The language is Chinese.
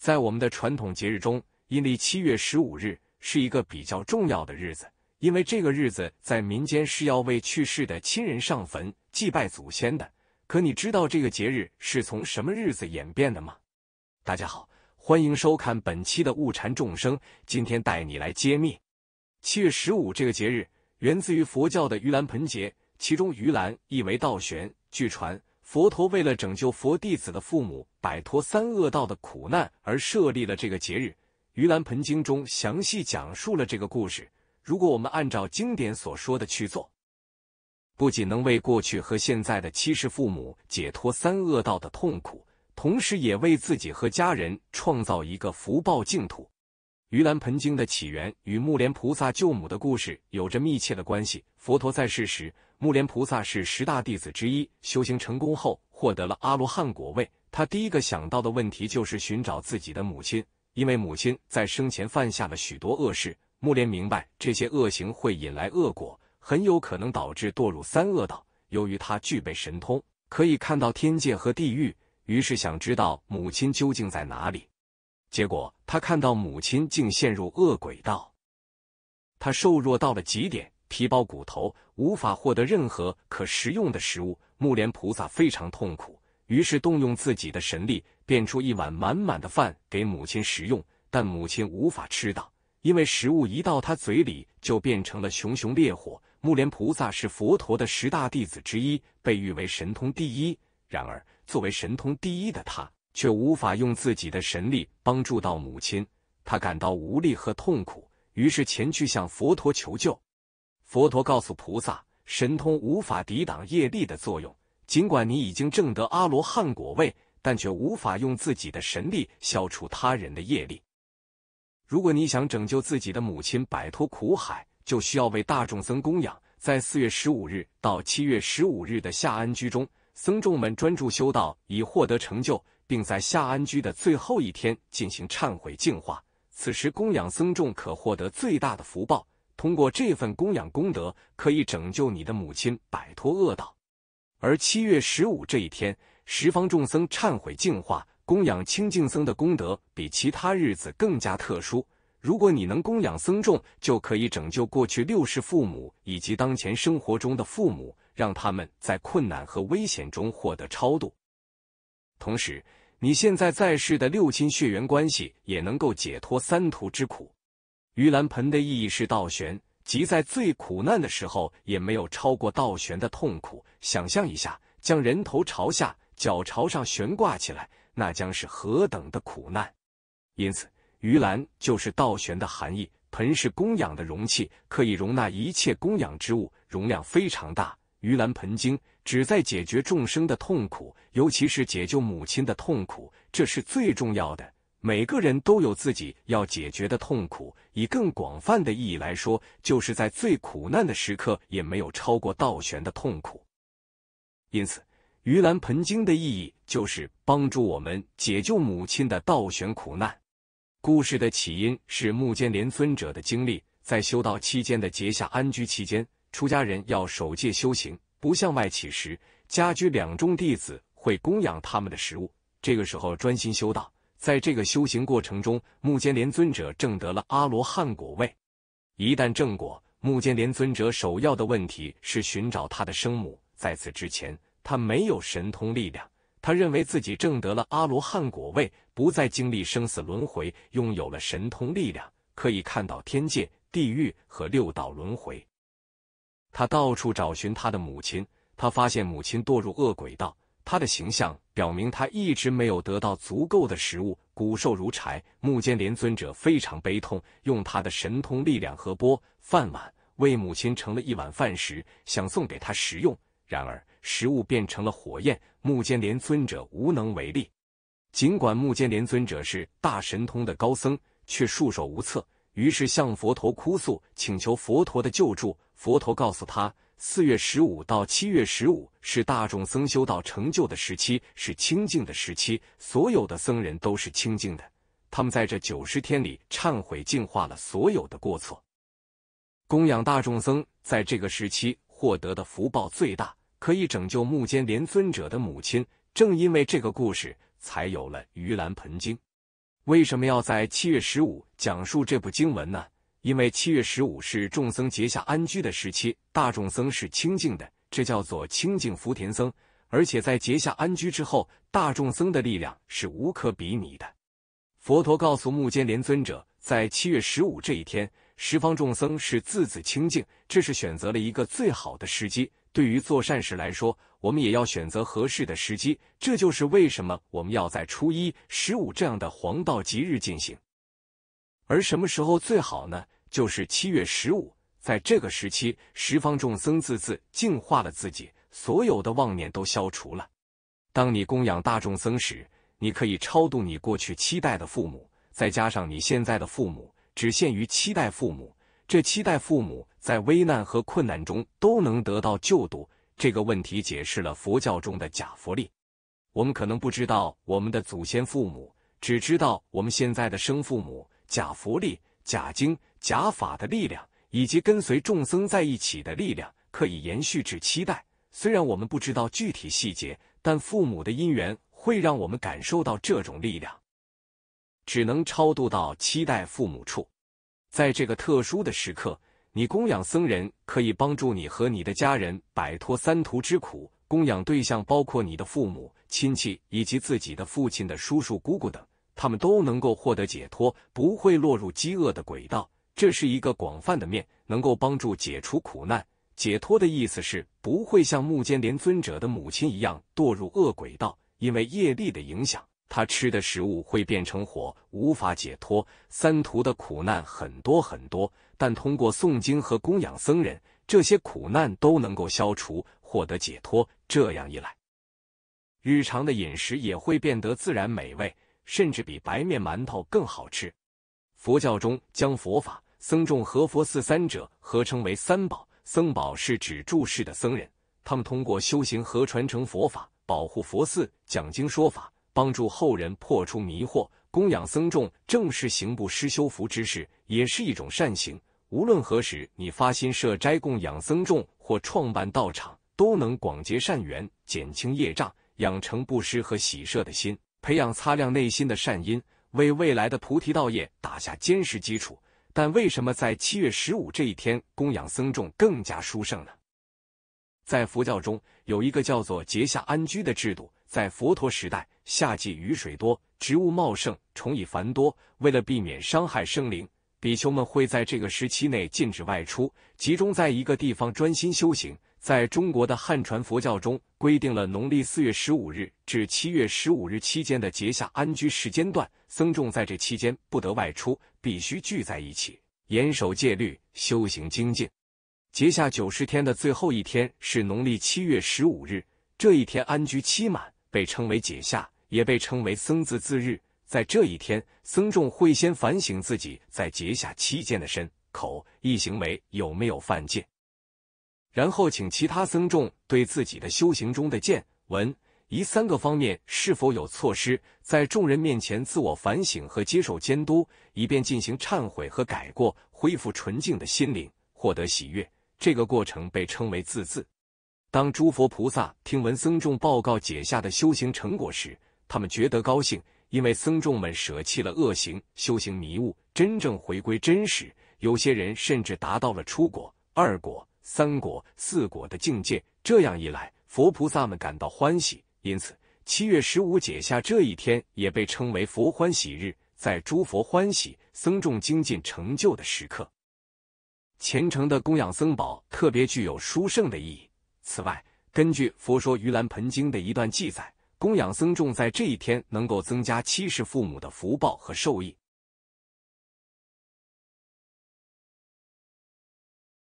在我们的传统节日中，阴历七月十五日是一个比较重要的日子，因为这个日子在民间是要为去世的亲人上坟、祭拜祖先的。可你知道这个节日是从什么日子演变的吗？大家好，欢迎收看本期的《悟禅众生》，今天带你来揭秘七月十五这个节日源自于佛教的盂兰盆节，其中盂兰意为倒悬，据传。佛陀为了拯救佛弟子的父母摆脱三恶道的苦难而设立了这个节日，《盂兰盆经》中详细讲述了这个故事。如果我们按照经典所说的去做，不仅能为过去和现在的七世父母解脱三恶道的痛苦，同时也为自己和家人创造一个福报净土。盂兰盆经的起源与木莲菩萨救母的故事有着密切的关系。佛陀在世时，木莲菩萨是十大弟子之一，修行成功后获得了阿罗汉果位。他第一个想到的问题就是寻找自己的母亲，因为母亲在生前犯下了许多恶事。木莲明白这些恶行会引来恶果，很有可能导致堕入三恶道。由于他具备神通，可以看到天界和地狱，于是想知道母亲究竟在哪里。结果，他看到母亲竟陷入恶鬼道，他瘦弱到了极点，皮包骨头，无法获得任何可食用的食物。木莲菩萨非常痛苦，于是动用自己的神力，变出一碗满满的饭给母亲食用，但母亲无法吃到，因为食物一到他嘴里就变成了熊熊烈火。木莲菩萨是佛陀的十大弟子之一，被誉为神通第一。然而，作为神通第一的他。却无法用自己的神力帮助到母亲，他感到无力和痛苦，于是前去向佛陀求救。佛陀告诉菩萨，神通无法抵挡业力的作用，尽管你已经证得阿罗汉果位，但却无法用自己的神力消除他人的业力。如果你想拯救自己的母亲摆脱苦海，就需要为大众僧供养。在四月十五日到七月十五日的夏安居中，僧众们专注修道，以获得成就。并在下安居的最后一天进行忏悔净化，此时供养僧众可获得最大的福报。通过这份供养功德，可以拯救你的母亲摆脱恶道。而七月十五这一天，十方众僧忏悔净化、供养清净僧的功德比其他日子更加特殊。如果你能供养僧众，就可以拯救过去六世父母以及当前生活中的父母，让他们在困难和危险中获得超度。同时，你现在在世的六亲血缘关系也能够解脱三途之苦。盂兰盆的意义是倒悬，即在最苦难的时候也没有超过倒悬的痛苦。想象一下，将人头朝下、脚朝上悬挂起来，那将是何等的苦难！因此，盂兰就是倒悬的含义。盆是供养的容器，可以容纳一切供养之物，容量非常大。盂兰盆经。旨在解决众生的痛苦，尤其是解救母亲的痛苦，这是最重要的。每个人都有自己要解决的痛苦。以更广泛的意义来说，就是在最苦难的时刻，也没有超过倒悬的痛苦。因此，《盂兰盆经》的意义就是帮助我们解救母亲的倒悬苦难。故事的起因是木间连尊者的经历，在修道期间的结下安居期间，出家人要守戒修行。不向外乞食，家居两众弟子会供养他们的食物。这个时候专心修道，在这个修行过程中，目间连尊者证得了阿罗汉果位。一旦正果，目间连尊者首要的问题是寻找他的生母。在此之前，他没有神通力量。他认为自己证得了阿罗汉果位，不再经历生死轮回，拥有了神通力量，可以看到天界、地狱和六道轮回。他到处找寻他的母亲，他发现母亲堕入恶鬼道。他的形象表明他一直没有得到足够的食物，骨瘦如柴。目犍连尊者非常悲痛，用他的神通力量和钵饭碗为母亲盛了一碗饭食，想送给他食用。然而，食物变成了火焰，目犍连尊者无能为力。尽管目犍连尊者是大神通的高僧，却束手无策。于是向佛陀哭诉，请求佛陀的救助。佛陀告诉他，四月十五到七月十五是大众僧修道成就的时期，是清净的时期，所有的僧人都是清净的。他们在这九十天里忏悔净化了所有的过错。供养大众僧在这个时期获得的福报最大，可以拯救目犍连尊者的母亲。正因为这个故事，才有了《盂兰盆经》。为什么要在七月十五讲述这部经文呢？因为七月十五是众僧结下安居的时期，大众僧是清净的，这叫做清净福田僧。而且在结下安居之后，大众僧的力量是无可比拟的。佛陀告诉目犍连尊者，在七月十五这一天，十方众僧是字字清净，这是选择了一个最好的时机。对于做善事来说，我们也要选择合适的时机。这就是为什么我们要在初一、十五这样的黄道吉日进行。而什么时候最好呢？就是七月十五，在这个时期，十方众僧自自净化了自己，所有的妄念都消除了。当你供养大众僧时，你可以超度你过去七代的父母，再加上你现在的父母，只限于七代父母。这七代父母在危难和困难中都能得到救度。这个问题解释了佛教中的假佛力。我们可能不知道我们的祖先父母，只知道我们现在的生父母。假佛力、假经、假法的力量，以及跟随众僧在一起的力量，可以延续至七代。虽然我们不知道具体细节，但父母的因缘会让我们感受到这种力量，只能超度到七代父母处。在这个特殊的时刻，你供养僧人可以帮助你和你的家人摆脱三途之苦。供养对象包括你的父母亲戚以及自己的父亲的叔叔、姑姑等。他们都能够获得解脱，不会落入饥饿的轨道。这是一个广泛的面，能够帮助解除苦难。解脱的意思是不会像目犍连尊者的母亲一样堕入恶轨道，因为业力的影响，他吃的食物会变成火，无法解脱。三途的苦难很多很多，但通过诵经和供养僧人，这些苦难都能够消除，获得解脱。这样一来，日常的饮食也会变得自然美味。甚至比白面馒头更好吃。佛教中将佛法、僧众和佛寺三者合称为三宝。僧宝是指住世的僧人，他们通过修行和传承佛法，保护佛寺，讲经说法，帮助后人破除迷惑，供养僧众，正是行布施修福之事，也是一种善行。无论何时，你发心设斋供养僧众或创办道场，都能广结善缘，减轻业障，养成布施和喜舍的心。培养擦亮内心的善因，为未来的菩提道业打下坚实基础。但为什么在七月十五这一天供养僧众更加殊胜呢？在佛教中有一个叫做“节下安居”的制度。在佛陀时代，夏季雨水多，植物茂盛，虫蚁繁多。为了避免伤害生灵，比丘们会在这个时期内禁止外出，集中在一个地方专心修行。在中国的汉传佛教中，规定了农历四月十五日至七月十五日期间的节下安居时间段，僧众在这期间不得外出，必须聚在一起，严守戒律，修行精进。节下九十天的最后一天是农历七月十五日，这一天安居期满，被称为解下，也被称为僧自自日。在这一天，僧众会先反省自己在节下期间的身口意行为有没有犯戒。然后，请其他僧众对自己的修行中的见、闻、疑三个方面是否有措施，在众人面前自我反省和接受监督，以便进行忏悔和改过，恢复纯净的心灵，获得喜悦。这个过程被称为自自。当诸佛菩萨听闻僧众报告解下的修行成果时，他们觉得高兴，因为僧众们舍弃了恶行，修行迷悟，真正回归真实。有些人甚至达到了出果、二果。三果、四果的境界，这样一来，佛菩萨们感到欢喜，因此七月十五解下这一天也被称为佛欢喜日，在诸佛欢喜、僧众精进成就的时刻，虔诚的供养僧宝特别具有殊胜的意义。此外，根据《佛说盂兰盆经》的一段记载，供养僧众在这一天能够增加七世父母的福报和受益。